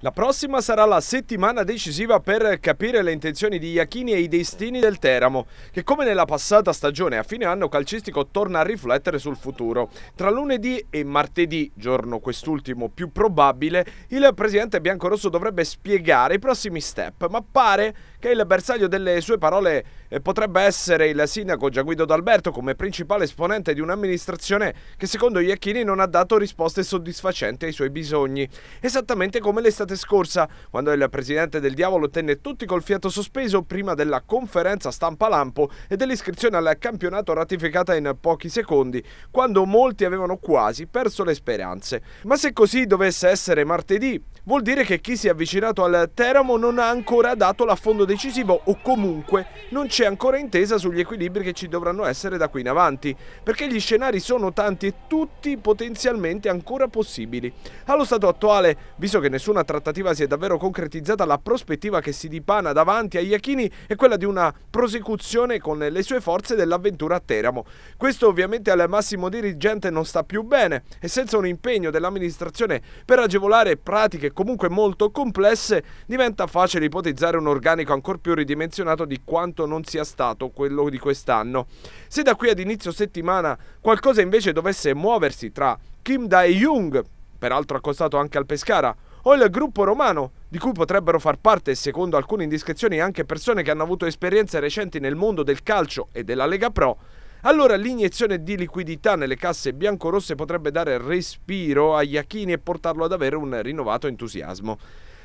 La prossima sarà la settimana decisiva per capire le intenzioni di Iachini e i destini del Teramo, che come nella passata stagione a fine anno calcistico torna a riflettere sul futuro. Tra lunedì e martedì, giorno quest'ultimo più probabile, il presidente biancorosso dovrebbe spiegare i prossimi step, ma pare che il bersaglio delle sue parole eh, potrebbe essere il sindaco Giaguido D'Alberto come principale esponente di un'amministrazione che secondo Iachini non ha dato risposte soddisfacenti ai suoi bisogni, esattamente come le stagioni l'estate scorsa, quando il presidente del Diavolo tenne tutti col fiato sospeso prima della conferenza stampa lampo e dell'iscrizione al campionato ratificata in pochi secondi, quando molti avevano quasi perso le speranze. Ma se così dovesse essere martedì, vuol dire che chi si è avvicinato al Teramo non ha ancora dato l'affondo decisivo o comunque non c'è ancora intesa sugli equilibri che ci dovranno essere da qui in avanti, perché gli scenari sono tanti e tutti potenzialmente ancora possibili. Allo stato attuale, visto che nessuna trattativa trattativa si è davvero concretizzata, la prospettiva che si dipana davanti a Iachini è quella di una prosecuzione con le sue forze dell'avventura a Teramo. Questo ovviamente al massimo dirigente non sta più bene e senza un impegno dell'amministrazione per agevolare pratiche comunque molto complesse diventa facile ipotizzare un organico ancora più ridimensionato di quanto non sia stato quello di quest'anno. Se da qui ad inizio settimana qualcosa invece dovesse muoversi tra Kim Dae-jung, peraltro accostato anche al Pescara, o il gruppo romano, di cui potrebbero far parte, secondo alcune indiscrezioni, anche persone che hanno avuto esperienze recenti nel mondo del calcio e della Lega Pro, allora l'iniezione di liquidità nelle casse biancorosse potrebbe dare respiro a Iachini e portarlo ad avere un rinnovato entusiasmo.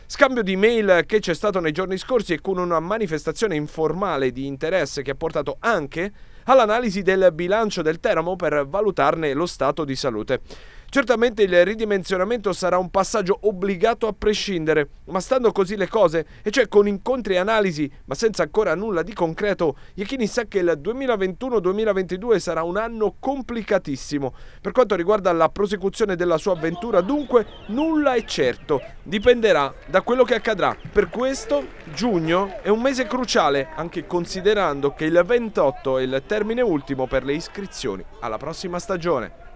Scambio di mail che c'è stato nei giorni scorsi e con una manifestazione informale di interesse che ha portato anche all'analisi del bilancio del Teramo per valutarne lo stato di salute. Certamente il ridimensionamento sarà un passaggio obbligato a prescindere, ma stando così le cose, e cioè con incontri e analisi, ma senza ancora nulla di concreto, Iachini sa che il 2021-2022 sarà un anno complicatissimo. Per quanto riguarda la prosecuzione della sua avventura, dunque, nulla è certo. Dipenderà da quello che accadrà. Per questo, giugno è un mese cruciale, anche considerando che il 28 è il termine ultimo per le iscrizioni alla prossima stagione.